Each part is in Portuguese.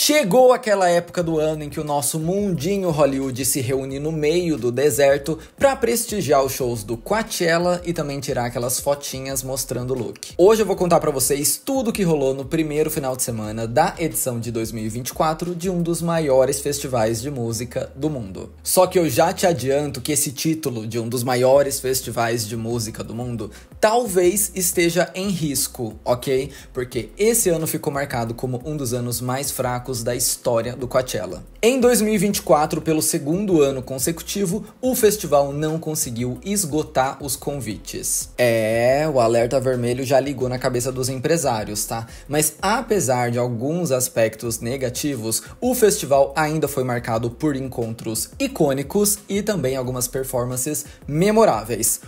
Chegou aquela época do ano em que o nosso mundinho Hollywood se reúne no meio do deserto para prestigiar os shows do Coachella e também tirar aquelas fotinhas mostrando o look. Hoje eu vou contar para vocês tudo que rolou no primeiro final de semana da edição de 2024 de um dos maiores festivais de música do mundo. Só que eu já te adianto que esse título de um dos maiores festivais de música do mundo talvez esteja em risco, ok? Porque esse ano ficou marcado como um dos anos mais fracos da história do Coachella. Em 2024, pelo segundo ano consecutivo, o festival não conseguiu esgotar os convites. É, o alerta vermelho já ligou na cabeça dos empresários, tá? Mas apesar de alguns aspectos negativos, o festival ainda foi marcado por encontros icônicos e também algumas performances memoráveis.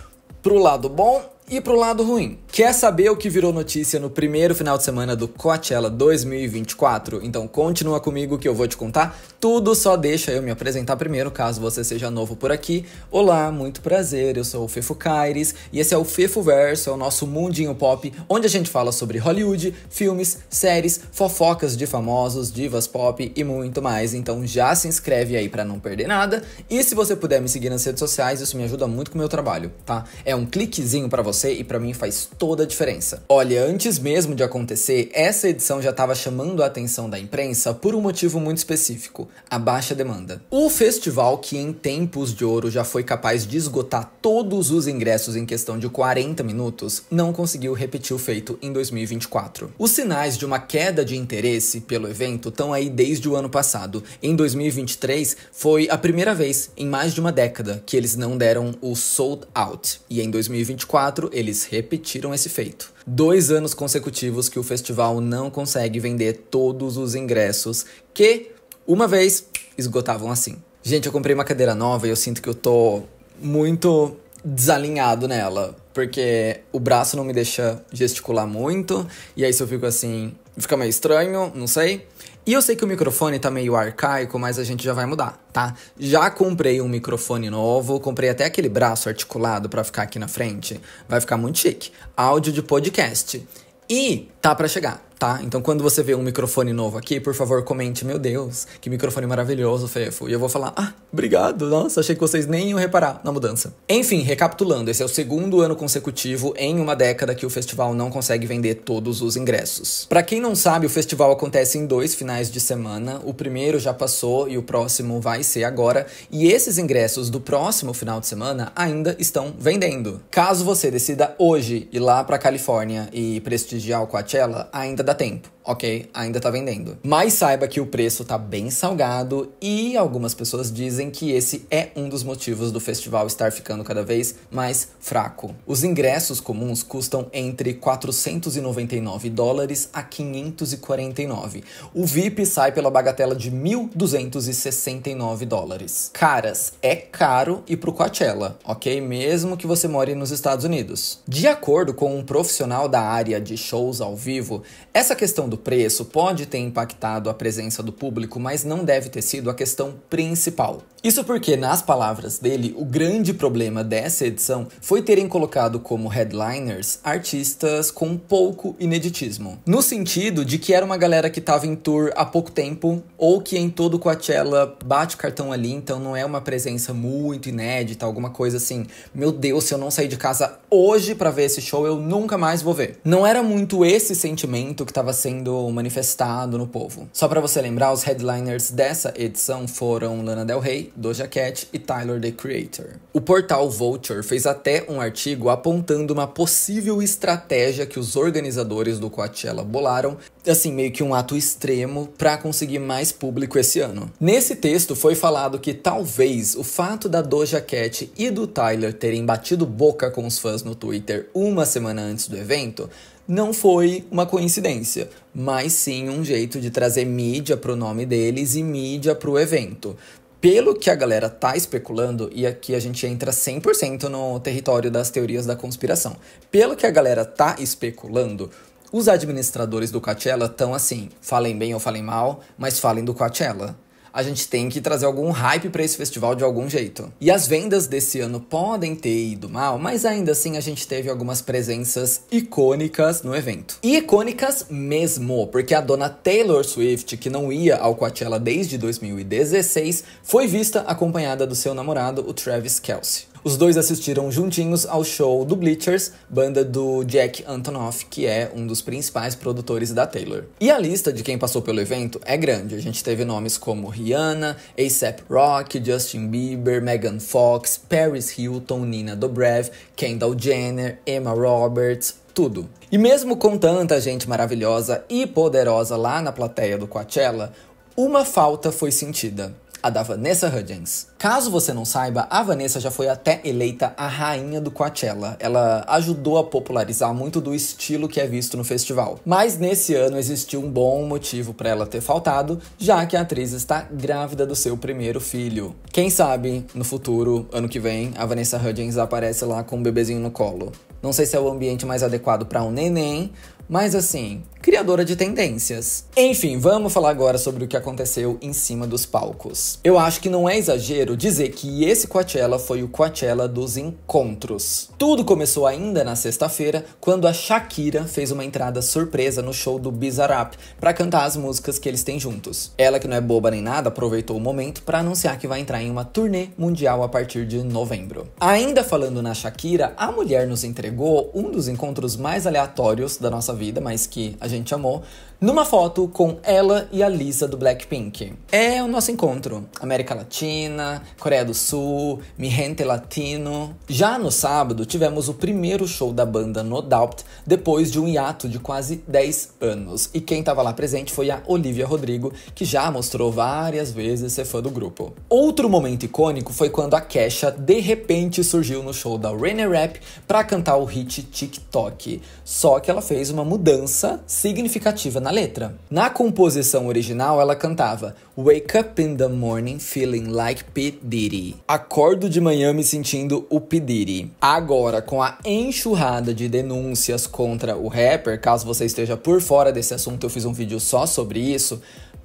Pro lado bom e pro lado ruim. Quer saber o que virou notícia no primeiro final de semana do Coachella 2024? Então continua comigo que eu vou te contar tudo, só deixa eu me apresentar primeiro, caso você seja novo por aqui. Olá, muito prazer, eu sou o Fefo Caires e esse é o Fefo Verso, é o nosso mundinho pop, onde a gente fala sobre Hollywood, filmes, séries, fofocas de famosos, divas pop e muito mais. Então já se inscreve aí para não perder nada e se você puder me seguir nas redes sociais, isso me ajuda muito com o meu trabalho, tá? É um cliquezinho para você e para mim faz toda a diferença. Olha, antes mesmo de acontecer, essa edição já estava chamando a atenção da imprensa por um motivo muito específico: a baixa demanda. O festival, que em tempos de ouro já foi capaz de esgotar todos os ingressos em questão de 40 minutos, não conseguiu repetir o feito em 2024. Os sinais de uma queda de interesse pelo evento estão aí desde o ano passado. Em 2023, foi a primeira vez em mais de uma década que eles não deram o sold out. E em 2024, eles repetiram conseguiram esse feito. Dois anos consecutivos que o festival não consegue vender todos os ingressos que, uma vez, esgotavam assim. Gente, eu comprei uma cadeira nova e eu sinto que eu tô muito desalinhado nela porque o braço não me deixa gesticular muito, e aí se eu fico assim, fica meio estranho, não sei. E eu sei que o microfone tá meio arcaico, mas a gente já vai mudar, tá? Já comprei um microfone novo, comprei até aquele braço articulado para ficar aqui na frente. Vai ficar muito chique. Áudio de podcast. E tá para chegar tá? Então quando você vê um microfone novo aqui, por favor, comente, meu Deus, que microfone maravilhoso, Fefo. E eu vou falar, ah, obrigado, nossa, achei que vocês nem iam reparar na mudança. Enfim, recapitulando, esse é o segundo ano consecutivo em uma década que o festival não consegue vender todos os ingressos. Para quem não sabe, o festival acontece em dois finais de semana. O primeiro já passou e o próximo vai ser agora. E esses ingressos do próximo final de semana ainda estão vendendo. Caso você decida hoje ir lá para Califórnia e prestigiar o Coachella, ainda dá Dá tempo, ok? Ainda tá vendendo. Mas saiba que o preço tá bem salgado e algumas pessoas dizem que esse é um dos motivos do festival estar ficando cada vez mais fraco. Os ingressos comuns custam entre 499 dólares a 549. O VIP sai pela bagatela de 1.269 dólares. Caras, é caro e pro Coachella, ok? Mesmo que você more nos Estados Unidos. De acordo com um profissional da área de shows ao vivo, é essa questão do preço pode ter impactado a presença do público, mas não deve ter sido a questão principal. Isso porque, nas palavras dele, o grande problema dessa edição foi terem colocado como headliners artistas com pouco ineditismo. No sentido de que era uma galera que tava em tour há pouco tempo, ou que em todo Coachella bate o cartão ali, então não é uma presença muito inédita, alguma coisa assim. Meu Deus, se eu não sair de casa hoje para ver esse show, eu nunca mais vou ver. Não era muito esse sentimento que estava sendo manifestado no povo. Só para você lembrar, os headliners dessa edição foram Lana Del Rey, Doja Cat e Tyler the Creator. O portal Vulture fez até um artigo apontando uma possível estratégia que os organizadores do Coachella bolaram, assim, meio que um ato extremo para conseguir mais público esse ano. Nesse texto foi falado que talvez o fato da Doja Cat e do Tyler terem batido boca com os fãs no Twitter uma semana antes do evento não foi uma coincidência, mas sim um jeito de trazer mídia pro nome deles e mídia pro evento pelo que a galera tá especulando, e aqui a gente entra 100% no território das teorias da conspiração. Pelo que a galera tá especulando, os administradores do Coachella estão assim, falem bem ou falem mal, mas falem do Coachella a gente tem que trazer algum hype para esse festival de algum jeito. E as vendas desse ano podem ter ido mal, mas ainda assim a gente teve algumas presenças icônicas no evento. E icônicas mesmo, porque a dona Taylor Swift, que não ia ao Coachella desde 2016, foi vista acompanhada do seu namorado, o Travis Kelsey. Os dois assistiram juntinhos ao show do Bleachers, banda do Jack Antonoff, que é um dos principais produtores da Taylor. E a lista de quem passou pelo evento é grande. A gente teve nomes como Rihanna, ASAP Rock, Justin Bieber, Megan Fox, Paris Hilton, Nina Dobrev, Kendall Jenner, Emma Roberts, tudo. E mesmo com tanta gente maravilhosa e poderosa lá na plateia do Coachella, uma falta foi sentida a da Vanessa Hudgens. Caso você não saiba, a Vanessa já foi até eleita a rainha do Coachella. Ela ajudou a popularizar muito do estilo que é visto no festival. Mas nesse ano existiu um bom motivo para ela ter faltado, já que a atriz está grávida do seu primeiro filho. Quem sabe, no futuro, ano que vem, a Vanessa Hudgens aparece lá com um bebezinho no colo. Não sei se é o ambiente mais adequado para um neném, mas assim, criadora de tendências. Enfim, vamos falar agora sobre o que aconteceu em cima dos palcos. Eu acho que não é exagero dizer que esse Coachella foi o Coachella dos encontros. Tudo começou ainda na sexta-feira, quando a Shakira fez uma entrada surpresa no show do Bizarrap para cantar as músicas que eles têm juntos. Ela que não é boba nem nada, aproveitou o momento para anunciar que vai entrar em uma turnê mundial a partir de novembro. Ainda falando na Shakira, a mulher nos entregou pegou um dos encontros mais aleatórios da nossa vida, mas que a gente amou, numa foto com ela e a Lisa do Blackpink. É o nosso encontro. América Latina, Coreia do Sul, Mi Gente Latino. Já no sábado, tivemos o primeiro show da banda No Doubt, depois de um hiato de quase 10 anos. E quem estava lá presente foi a Olivia Rodrigo, que já mostrou várias vezes ser fã do grupo. Outro momento icônico foi quando a Kesha de repente surgiu no show da Rainy Rap para cantar o hit TikTok. Só que ela fez uma mudança significativa na letra. Na composição original, ela cantava Wake up in the morning feeling like P. Diddy. Acordo de manhã me sentindo o P. Diddy. Agora, com a enxurrada de denúncias contra o rapper, caso você esteja por fora desse assunto, eu fiz um vídeo só sobre isso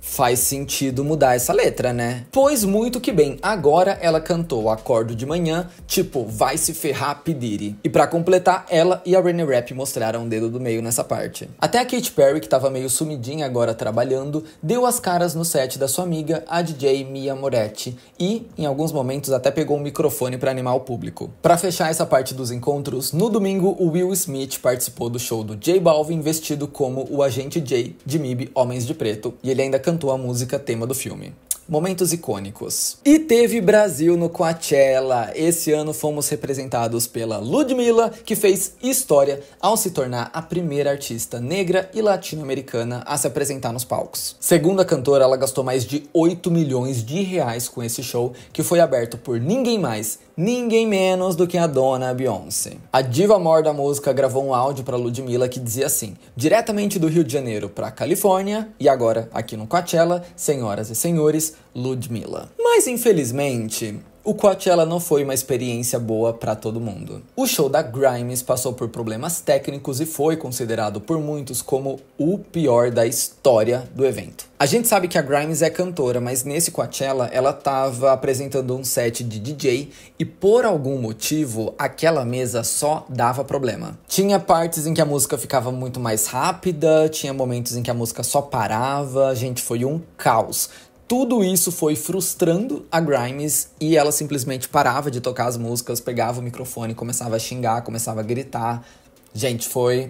faz sentido mudar essa letra, né? Pois muito que bem, agora ela cantou Acordo de Manhã, tipo Vai se ferrar, pediri. E para completar, ela e a Renee Rap mostraram o dedo do meio nessa parte. Até a Katy Perry, que tava meio sumidinha agora trabalhando, deu as caras no set da sua amiga, a DJ Mia Moretti, e em alguns momentos até pegou o um microfone para animar o público. Para fechar essa parte dos encontros, no domingo o Will Smith participou do show do J Balvin vestido como o agente J de MIB Homens de Preto, e ele ainda cantou cantou a música tema do filme. Momentos icônicos. E teve Brasil no Coachella. Esse ano fomos representados pela Ludmilla, que fez história ao se tornar a primeira artista negra e latino-americana a se apresentar nos palcos. Segundo a cantora, ela gastou mais de 8 milhões de reais com esse show, que foi aberto por ninguém mais, ninguém menos do que a dona Beyoncé. A diva mor da música gravou um áudio para Ludmilla que dizia assim: diretamente do Rio de Janeiro para Califórnia e agora aqui no Coachella, senhoras e senhores, Ludmilla. Mas infelizmente, o Coachella não foi uma experiência boa para todo mundo. O show da Grimes passou por problemas técnicos e foi considerado por muitos como o pior da história do evento. A gente sabe que a Grimes é cantora, mas nesse Coachella ela estava apresentando um set de DJ e por algum motivo aquela mesa só dava problema. Tinha partes em que a música ficava muito mais rápida, tinha momentos em que a música só parava, A gente, foi um caos. Tudo isso foi frustrando a Grimes e ela simplesmente parava de tocar as músicas, pegava o microfone, começava a xingar, começava a gritar. Gente, foi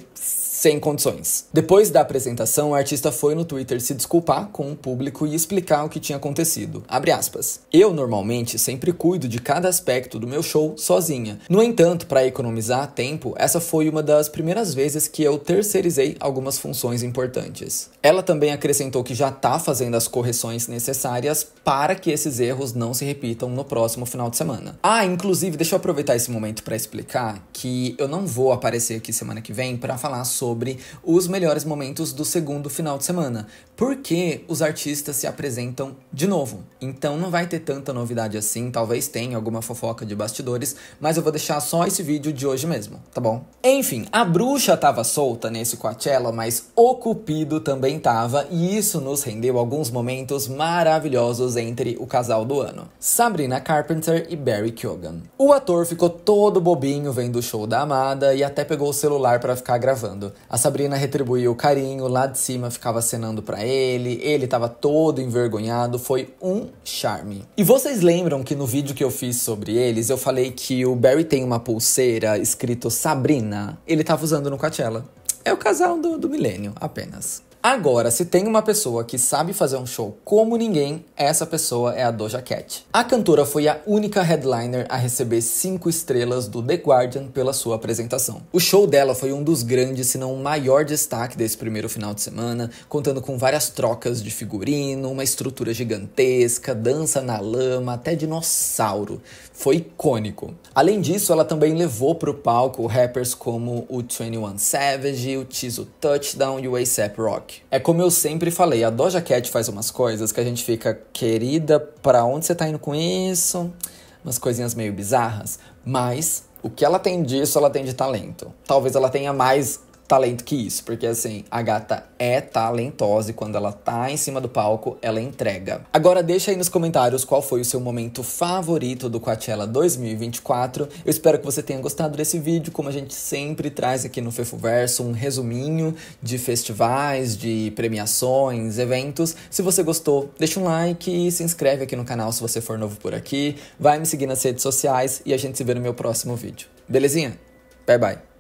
sem condições. Depois da apresentação, o artista foi no Twitter se desculpar com o público e explicar o que tinha acontecido. Abre aspas. Eu normalmente sempre cuido de cada aspecto do meu show sozinha. No entanto, para economizar tempo, essa foi uma das primeiras vezes que eu terceirizei algumas funções importantes. Ela também acrescentou que já está fazendo as correções necessárias para que esses erros não se repitam no próximo final de semana. Ah, inclusive, deixa eu aproveitar esse momento para explicar que eu não vou aparecer aqui semana que vem para falar sobre sobre os melhores momentos do segundo final de semana, porque os artistas se apresentam de novo. Então não vai ter tanta novidade assim, talvez tenha alguma fofoca de bastidores, mas eu vou deixar só esse vídeo de hoje mesmo, tá bom? Enfim, a bruxa tava solta nesse Coachella, mas o Cupido também tava, e isso nos rendeu alguns momentos maravilhosos entre o casal do ano, Sabrina Carpenter e Barry Keoghan. O ator ficou todo bobinho vendo o show da amada e até pegou o celular para ficar gravando. A Sabrina retribuiu o carinho, lá de cima ficava acenando para ele, ele tava todo envergonhado, foi um charme. E vocês lembram que no vídeo que eu fiz sobre eles, eu falei que o Barry tem uma pulseira escrito Sabrina, ele tava usando no Coachella. É o casal do, do milênio, apenas. Agora, se tem uma pessoa que sabe fazer um show como ninguém, essa pessoa é a Doja Cat. A cantora foi a única headliner a receber cinco estrelas do The Guardian pela sua apresentação. O show dela foi um dos grandes, se não o maior destaque desse primeiro final de semana, contando com várias trocas de figurino, uma estrutura gigantesca, dança na lama, até dinossauro. Foi icônico. Além disso, ela também levou para o palco rappers como o 21 Savage, o Tizo Touchdown e o ASAP Rock. É como eu sempre falei, a Doja Cat faz umas coisas que a gente fica, querida, pra onde você tá indo com isso? Umas coisinhas meio bizarras, mas o que ela tem disso, ela tem de talento. Talvez ela tenha mais talento que isso, porque assim, a gata é talentosa e quando ela tá em cima do palco, ela entrega. Agora deixa aí nos comentários qual foi o seu momento favorito do Coachella 2024. Eu espero que você tenha gostado desse vídeo, como a gente sempre traz aqui no Fefoverso um resuminho de festivais, de premiações, eventos. Se você gostou, deixa um like e se inscreve aqui no canal se você for novo por aqui. Vai me seguir nas redes sociais e a gente se vê no meu próximo vídeo. Belezinha? Bye bye.